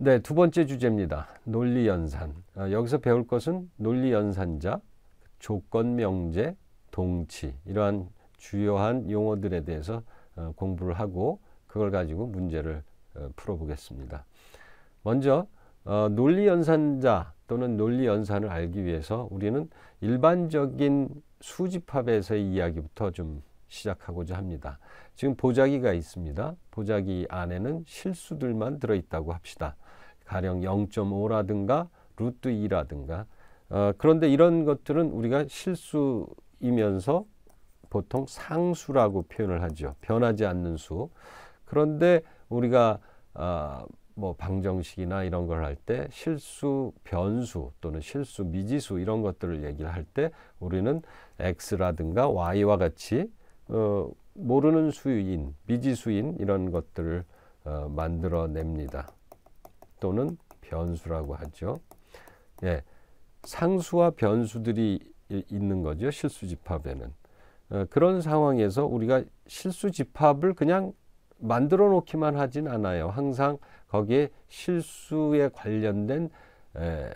네, 두 번째 주제입니다. 논리 연산. 아, 여기서 배울 것은 논리 연산자, 조건 명제, 동치 이러한 주요한 용어들에 대해서 어, 공부를 하고 그걸 가지고 문제를 어, 풀어보겠습니다. 먼저 어, 논리 연산자 또는 논리 연산을 알기 위해서 우리는 일반적인 수집합에서의 이야기부터 좀 시작하고자 합니다. 지금 보자기가 있습니다. 보자기 안에는 실수들만 들어있다고 합시다. 가령 0.5라든가 루트 2라든가 어, 그런데 이런 것들은 우리가 실수이면서 보통 상수라고 표현을 하죠. 변하지 않는 수. 그런데 우리가 어, 뭐 방정식이나 이런 걸 할 때 실수 변수 또는 실수 미지수 이런 것들을 얘기를 할때 우리는 x라든가 y와 같이 어, 모르는 수인 미지수인 이런 것들을 어, 만들어냅니다. 또는 변수라고 하죠. 예, 상수와 변수들이 있는 거죠. 실수집합에는. 어, 그런 상황에서 우리가 실수집합을 그냥 만들어 놓기만 하진 않아요. 항상 거기에 실수에 관련된 에,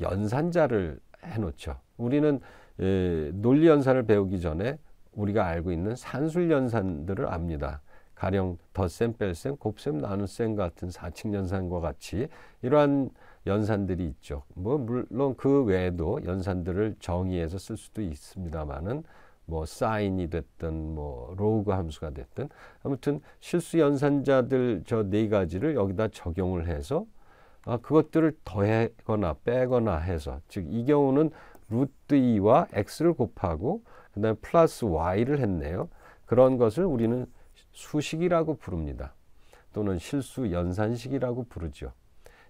연산자를 해놓죠. 우리는 에, 논리 연산을 배우기 전에 우리가 알고 있는 산술 연산들을 압니다. 가령 덧셈, 뺄셈, 곱셈, 나눗셈 같은 사칙 연산과 같이 이러한 연산들이 있죠. 뭐 물론 그 외에도 연산들을 정의해서 쓸 수도 있습니다만은 뭐 사인이 됐든 뭐 로그 함수가 됐든 아무튼 실수 연산자들 저 네 가지를 여기다 적용을 해서 아, 그것들을 더하거나 빼거나 해서 즉 이 경우는 루트 2와 x를 곱하고 그 다음에 플러스 y를 했네요. 그런 것을 우리는 수식이라고 부릅니다. 또는 실수 연산식이라고 부르죠.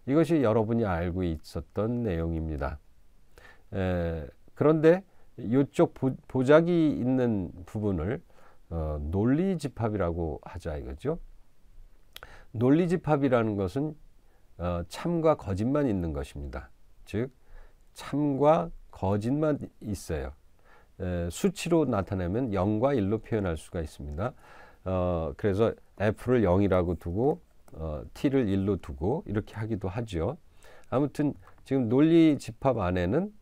이것이 여러분이 알고 있었던 내용입니다. 에, 그런데 이쪽 보, 작이 있는 부분을 어, 논리집합이라고 하자 이거죠. 논리집합이라는 것은 어, 참과 거짓만 있는 것입니다. 즉 참과 거짓만 있어요. 에, 수치로 나타내면 0과 1로 표현할 수가 있습니다. 어, 그래서 F를 0이라고 두고 어, T를 1로 두고 이렇게 하기도 하죠. 아무튼 지금 논리 집합 안에는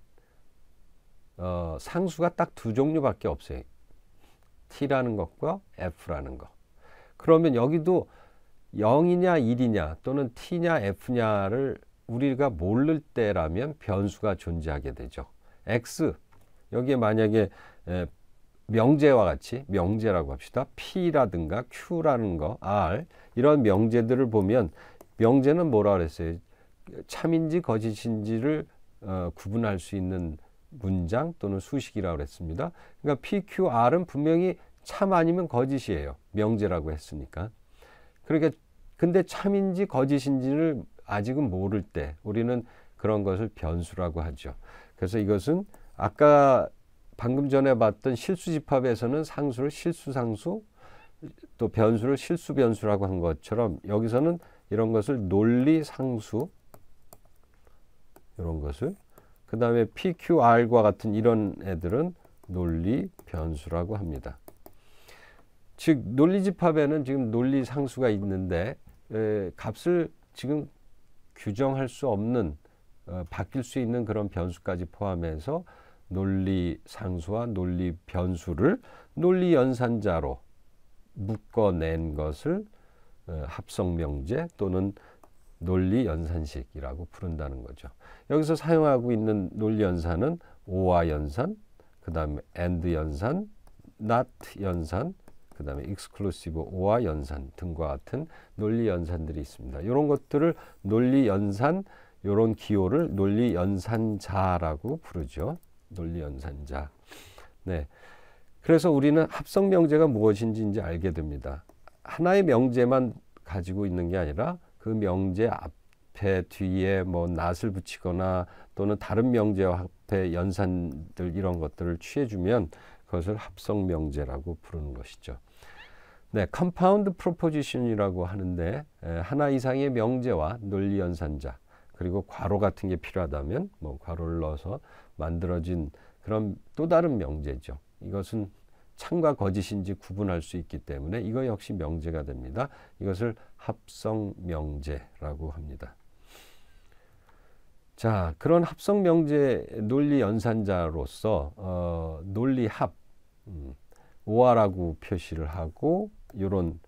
어, 상수가 딱 두 종류밖에 없어요. T라는 것과 F라는 것. 그러면 여기도 0이냐 1이냐 또는 T냐 F냐를 우리가 모를 때라면 변수가 존재하게 되죠. X 여기에 만약에 명제와 같이 명제라고 합시다. P라든가 Q라는 거, R 이런 명제들을 보면 명제는 뭐라 그랬어요? 참인지 거짓인지를 어, 구분할 수 있는 문장 또는 수식이라고 그랬습니다. 그러니까 PQR은 분명히 참 아니면 거짓이에요. 명제라고 했으니까. 그러니까 근데 참인지 거짓인지를 아직은 모를 때 우리는 그런 것을 변수라고 하죠. 그래서 이것은 아까 방금 전에 봤던 실수 집합에서는 상수를 실수 상수 또 변수를 실수 변수라고 한 것처럼 여기서는 이런 것을 논리 상수 이런 것을 그 다음에 PQR과 같은 이런 애들은 논리 변수라고 합니다. 즉 논리 집합에는 지금 논리 상수가 있는데 에, 값을 지금 규정할 수 없는 어, 바뀔 수 있는 그런 변수까지 포함해서 논리 상수와 논리 변수를 논리 연산자로 묶어낸 것을 어, 합성명제 또는 논리 연산식이라고 부른다는 거죠. 여기서 사용하고 있는 논리 연산은 오와 연산, 그 다음에 a n 연산, not 연산, 그 다음에 exclusive 오와 연산 등과 같은 논리 연산들이 있습니다. 이런 것들을 논리 연산, 이런 기호를 논리 연산자라고 부르죠. 논리 연산자. 네. 그래서 우리는 합성 명제가 무엇인지 이제 알게 됩니다. 하나의 명제만 가지고 있는 게 아니라 그 명제 앞에 뒤에 뭐 낫을 붙이거나 또는 다른 명제와 앞에 연산들 이런 것들을 취해주면 그것을 합성 명제라고 부르는 것이죠. 네, 컴파운드 프로포지션이라고 하는데 하나 이상의 명제와 논리 연산자 그리고 괄호 같은 게 필요하다면 뭐 괄호를 넣어서 만들어진 그런 또 다른 명제죠. 이것은 참과 거짓인지 구분할 수 있기 때문에 이거 역시 명제가 됩니다. 이것을 합성 명제라고 합니다. 자, 그런 합성 명제 논리 연산자로서 어, 논리 합 음, 오화라고 표시를 하고 이런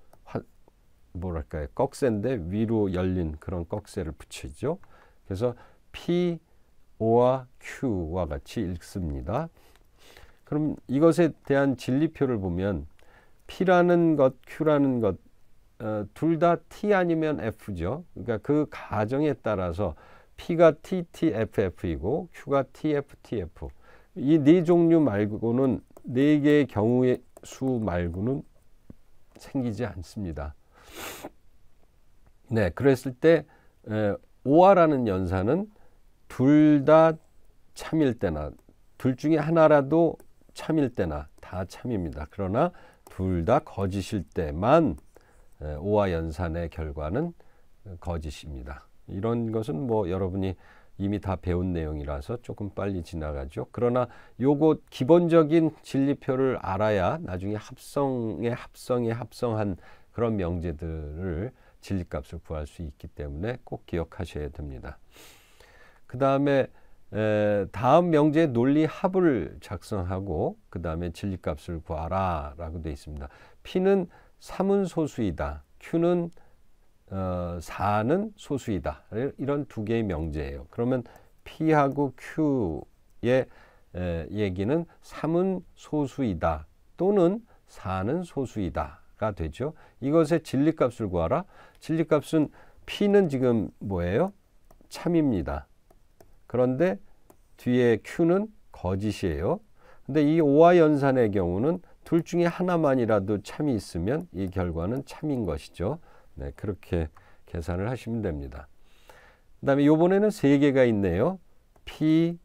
뭐랄까요 꺽쇠인데 위로 열린 그런 꺽쇠를 붙이죠. 그래서 P O와 Q와 같이 읽습니다. 그럼 이것에 대한 진리표를 보면 P라는 것, Q라는 것, 어, 둘다 T 아니면 F죠. 그러니까 그 가정에 따라서 P가 TTFF이고 Q가 TFTF. 이 네 종류 말고는 네 개의 경우의 수 말고는 생기지 않습니다. 네, 그랬을 때 에, 오아라는 연산은 둘다 참일 때나 둘 중에 하나라도 참일 때나 다 참입니다. 그러나 둘 다 거짓일 때만 오화 연산의 결과는 거짓입니다. 이런 것은 뭐 여러분이 이미 다 배운 내용이라서 조금 빨리 지나가죠. 그러나 요거 기본적인 진리표를 알아야 나중에 합성의 합성의 합성한 그런 명제들을 진리값을 구할 수 있기 때문에 꼭 기억하셔야 됩니다. 그 다음에 다음 명제 논리 합을 작성하고 그 다음에 진리값을 구하라 라고 되어 있습니다. P는 3은 소수이다. Q는 어, 4는 소수이다. 이런 두 개의 명제예요. 그러면 P하고 Q의 에, 얘기는 3은 소수이다 또는 4는 소수이다가 되죠. 이것의 진리값을 구하라. 진리값은 P는 지금 뭐예요? 참입니다. 그런데 뒤에 Q는 거짓이에요. 근데 이 오화 연산의 경우는 둘 중에 하나만이라도 참이 있으면 이 결과는 참인 것이죠. 네, 그렇게 계산을 하시면 됩니다. 그 다음에 요번에는 세 개가 있네요. P,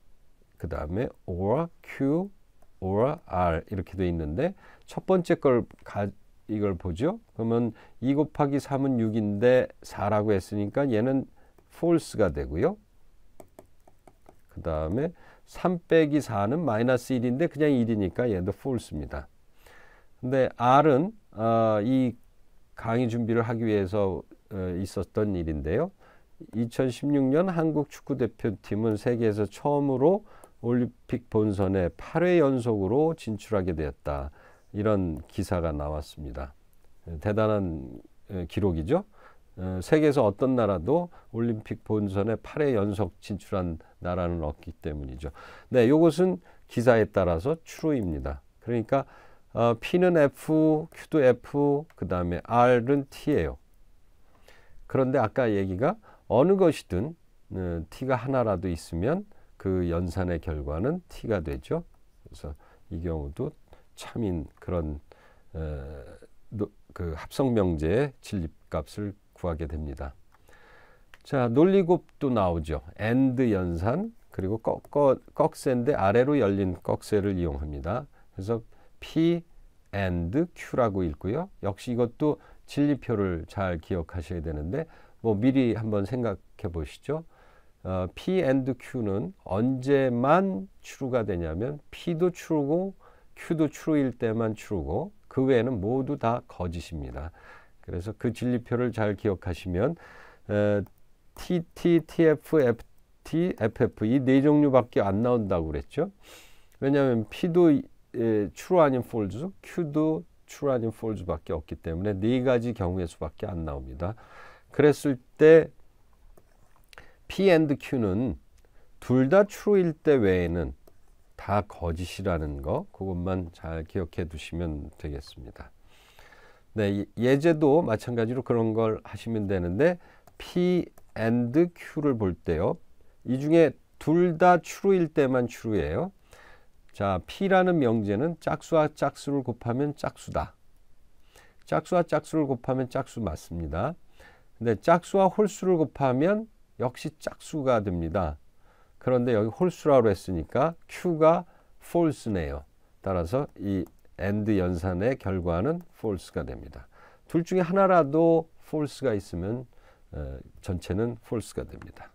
그 다음에 or Q, or R 이렇게 돼 있는데 첫 번째 걸 가, 이걸 보죠. 그러면 2 곱하기 3은 6인데 4라고 했으니까 얘는 false가 되고요. 그 다음에 3 빼기 4는 마이너스 1인데 그냥 1이니까 얘도 false입니다. 근데 R은 어, 이 강의 준비를 하기 위해서 어, 있었던 일인데요. 2016년 한국 축구대표팀은 세계에서 처음으로 올림픽 본선에 8회 연속으로 진출하게 되었다. 이런 기사가 나왔습니다. 예, 대단한 예, 기록이죠. 어, 세계에서 어떤 나라도 올림픽 본선에 8회 연속 진출한 나라는 없기 때문이죠. 네, 이것은 기사에 따라서 추루입니다. 그러니까 어, P는 F, Q도 F, 그 다음에 R은 T예요. 그런데 아까 얘기가 어느 것이든 어, T가 하나라도 있으면 그 연산의 결과는 T가 되죠. 그래서 이 경우도 참인 그런 어, 그 합성명제의 진립값을 구하게 됩니다. 자, 논리곱도 나오죠. and 연산 그리고 꺽꺽꺽쇠인데 아래로 열린 꺽쇠를 이용합니다. 그래서 p and q라고 읽고요. 역시 이것도 진리표를 잘 기억하셔야 되는데 뭐 미리 한번 생각해 보시죠. 어, P and Q는 언제만 true가 되냐면 P도 true고 Q도 true일 때만 true고 그 외에는 모두 다 거짓입니다. 그래서 그 진리표를 잘 기억하시면 에, TT, TF, FT, FF 이 네 종류밖에 안 나온다고 그랬죠. 왜냐하면 P도 에, true 아닌 false, Q도 true 아닌 false밖에 없기 때문에 네 가지 경우의 수밖에 안 나옵니다. 그랬을 때 P and Q는 둘 다 true일 때 외에는 다 거짓이라는 거 그것만 잘 기억해 두시면 되겠습니다. 네, 예, 예제도 마찬가지로 그런 걸 하시면 되는데 P and Q를 볼 때요. 이 중에 둘다 추루일 때만 추루예요. 자, P라는 명제는 짝수와 짝수를 곱하면 짝수다. 짝수와 짝수를 곱하면 짝수 맞습니다. 근데 짝수와 홀수를 곱하면 역시 짝수가 됩니다. 그런데 여기 홀수라고 했으니까 Q가 false네요. 따라서 이 and 연산의 결과는 false가 됩니다. 둘 중에 하나라도 false가 있으면 어, 전체는 false가 됩니다.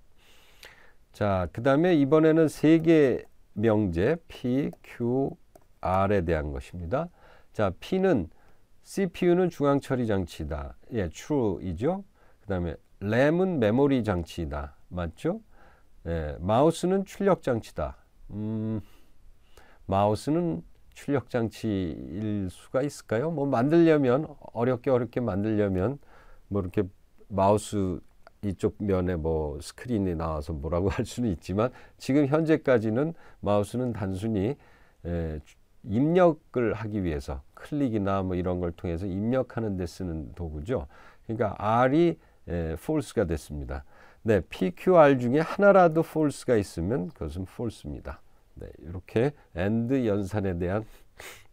자, 그 다음에 이번에는 세개 명제 P, Q, R에 대한 것입니다. 자, P는 CPU는 중앙 처리 장치다. 예, true이죠. 그 다음에 램은 메모리 장치다. 맞죠? 예, 마우스는 출력 장치다. 음, 마우스는 출력 장치일 수가 있을까요? 뭐 만들려면 어렵게 어렵게 만들려면 뭐 이렇게 마우스 이쪽 면에 뭐 스크린이 나와서 뭐라고 할 수는 있지만 지금 현재까지는 마우스는 단순히 에, 입력을 하기 위해서 클릭이나 뭐 이런 걸 통해서 입력하는 데 쓰는 도구죠. 그러니까 R이 에, false가 됐습니다. 네, PQR 중에 하나라도 false가 있으면 그것은 false입니다. 네, 이렇게 a 드 연산에 대한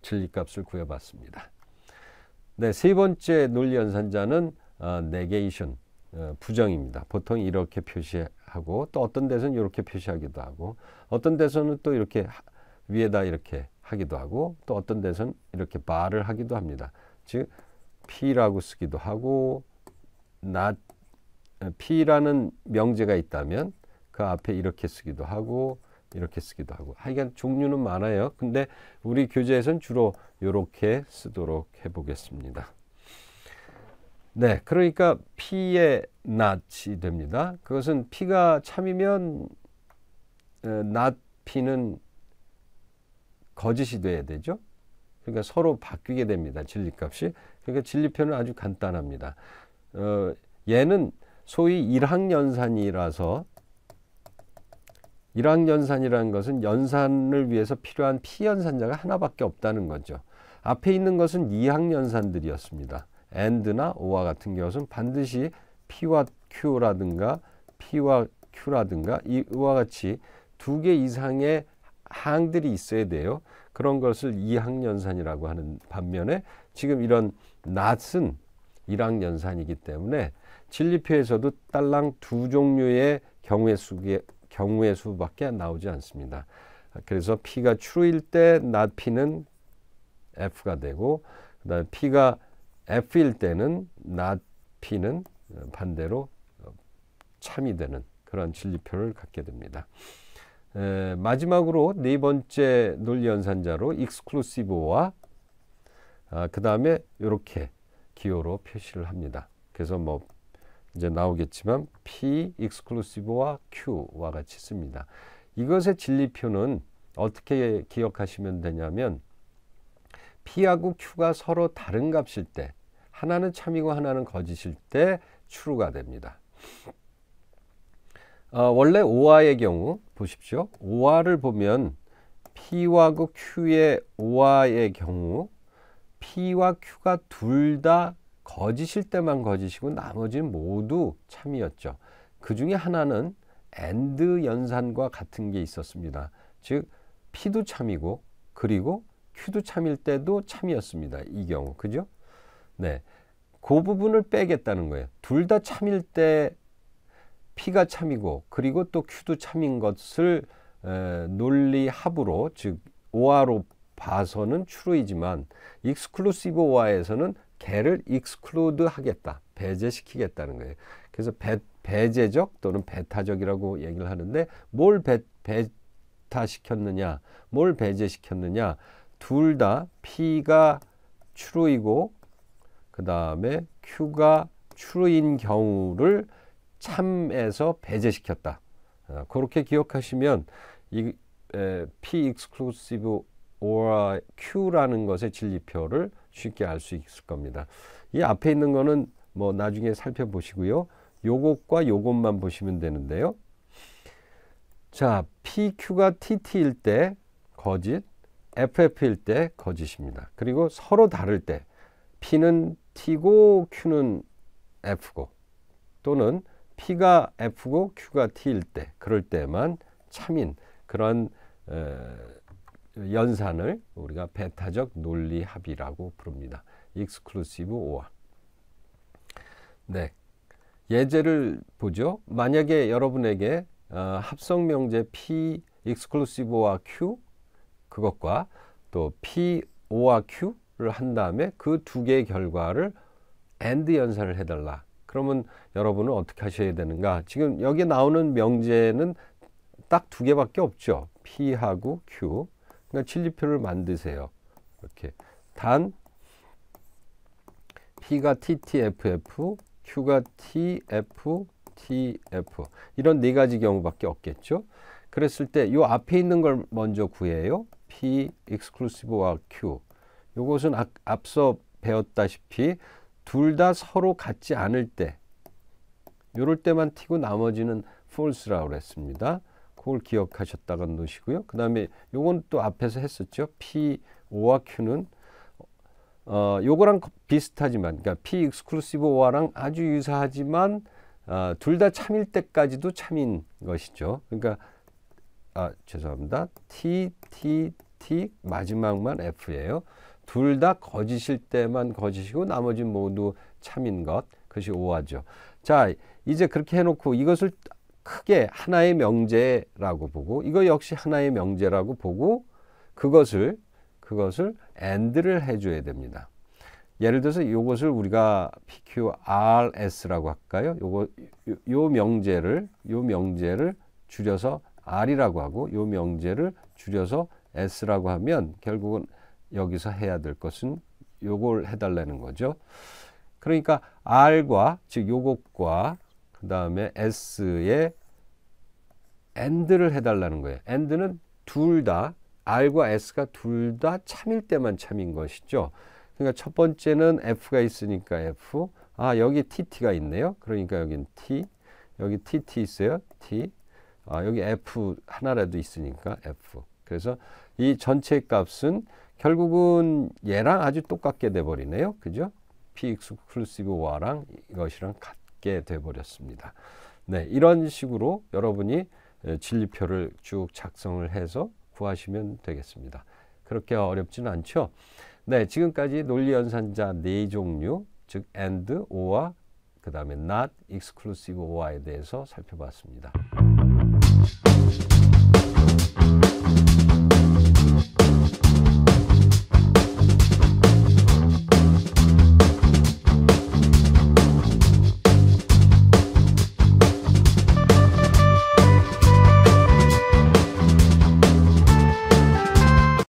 진리값을 구해봤습니다. 네, 세 번째 논리 연산자는 어, 아, negation, 어, 부정입니다. 보통 이렇게 표시하고 또 어떤 데서는 이렇게 표시하기도 하고 어떤 데서는 또 이렇게 위에다 이렇게 하기도 하고 또 어떤 데서는 이렇게 바를 하기도 합니다. 즉 P라고 쓰기도 하고 not, 어, P라는 명제가 있다면 그 앞에 이렇게 쓰기도 하고 이렇게 쓰기도 하고 하여간 종류는 많아요. 근데 우리 교재에서는 주로 이렇게 쓰도록 해보겠습니다. 네, 그러니까 피의 낫이 됩니다. 그것은 피가 참이면 낫 피는 거짓이 돼야 되죠. 그러니까 서로 바뀌게 됩니다. 진리값이. 그러니까 진리표는 아주 간단합니다. 어, 얘는 소위 1학년산이라서 일확연산이라는 것은 연산을 위해서 필요한 피연산자가 하나밖에 없다는 거죠. 앞에 있는 것은 이항연산들이었습니다. and나 o와 같은 경우는 반드시 p와 q라든가 p와 q라든가 이와 같이 두 개 이상의 항들이 있어야 돼요. 그런 것을 이항연산이라고 하는 반면에 지금 이런 낫은 일항연산이기 때문에 진리표에서도 딸랑 두 종류의 경우의 수의 경우의 수밖에 나오지 않습니다. 그래서 P가 true일 때 not P는 F가 되고 그다음에 P가 F일 때는 not P는 반대로 참이 되는 그런 진리표를 갖게 됩니다. 에, 마지막으로 네 번째 논리 연산자로 익스클루시브와 아, 그 다음에 이렇게 기호로 표시를 합니다. 그래서 뭐 이제 나오겠지만 P 익스클루시브와 Q와 같이 씁니다. 이것의 진리표는 어떻게 기억하시면 되냐면 P하고 Q가 서로 다른 값일 때 하나는 참이고 하나는 거짓일 때 true가 됩니다. 어, 원래 오화의 경우 보십시오. 오화를 보면 P와 Q의 오화의 경우 P와 Q가 둘다 거짓일 때만 거짓이고 나머지는 모두 참이었죠. 그 중에 하나는 앤드 연산과 같은 게 있었습니다. 즉 P도 참이고 그리고 Q도 참일 때도 참이었습니다. 이 경우 그죠? 네. 그 부분을 빼겠다는 거예요. 둘 다 참일 때 P가 참이고 그리고 또 Q도 참인 것을 에, 논리 합으로 즉 오화로 봐서는 추루이지만 익스클루시브 오화에서는 개를 익스클루드 하겠다. 배제시키겠다는 거예요. 그래서 배, 배제적 또는 배타적이라고 얘기를 하는데 뭘 배, 배타시켰느냐, 뭘 배제시켰느냐 둘 다 P가 true이고 그 다음에 Q가 true인 경우를 참에서 배제시켰다. 어, 그렇게 기억하시면 이 에, P exclusive or Q라는 것의 진리표를 쉽게 알 수 있을 겁니다. 이 앞에 있는 거는 뭐 나중에 살펴보시고요. 요것과 요것만 보시면 되는데요. 자, PQ가 TT일 때 거짓, FF일 때 거짓입니다. 그리고 서로 다를 때 P는 T고 Q는 F고 또는 P가 F고 Q가 T일 때 그럴 때만 참인 그런 에, 연산을 우리가 베타적 논리 합이라고 부릅니다. 익스클루시브 오아. 네. 예제를 보죠. 만약에 여러분에게 어, 합성 명제 P 익스클루시브 오와 Q 그것과 또 P O와 Q를 한 다음에 그 두 개의 결과를 AND 연산을 해달라. 그러면 여러분은 어떻게 하셔야 되는가? 지금 여기 나오는 명제는 딱 두 개밖에 없죠. P하고 Q. 그러니까 칠리표를 만드세요. 이렇게 단 P가 TTFF, Q가 TF, TF 이런 네 가지 경우밖에 없겠죠. 그랬을 때 이 앞에 있는 걸 먼저 구해요. P exclusive와 Q. 이것은 앞서 배웠다시피 둘 다 서로 같지 않을 때 이럴 때만 튀고 나머지는 false라고 그습니다 그걸 기억하셨다가 놓으시고요. 그 다음에 요건 또 앞에서 했었죠. P, O와 Q는 어, 요거랑 비슷하지만, 그러니까 P 익스클루시브 O와랑 아주 유사하지만 어, 아, 둘다 참일 때까지도 참인 것이죠. 그러니까 아 죄송합니다. T, T, T 마지막만 F예요. 둘 다 거짓일 때만 거짓이고 나머지 모두 참인 것. 그것이 오화죠. 자, 이제 그렇게 해놓고 이것을 크게 하나의 명제라고 보고 이거 역시 하나의 명제라고 보고 그것을 그것을 and를 해줘야 됩니다. 예를 들어서 이것을 우리가 PQRS라고 할까요? 요거 요 명제를 요 명제를 줄여서 R이라고 하고 요 명제를 줄여서 S라고 하면 결국은 여기서 해야 될 것은 요걸 해달라는 거죠. 그러니까 R과 즉 요것과 그 다음에 s에 and를 해달라는 거예요. and는 둘 다 r과 s가 둘 다 참일 때만 참인 것이죠. 그러니까 첫 번째는 f가 있으니까 f 아 여기 tt가 있네요. 그러니까 여긴 t 여기 tt 있어요. t 아, 여기 f 하나라도 있으니까 f 그래서 이 전체 값은 결국은 얘랑 아주 똑같게 돼버리네요. 그죠? p x e 익스클루시브 y랑 이것이랑 같 있게 돼버렸습니다. 네, 이런 식으로 여러분이 진리표를 쭉 작성을 해서 구하시면 되겠습니다. 그렇게 어렵지는 않죠. 네, 지금까지 논리 연산자 네 종류, 즉 and, o r 그 다음에 not, exclusive or에 대해서 살펴봤습니다.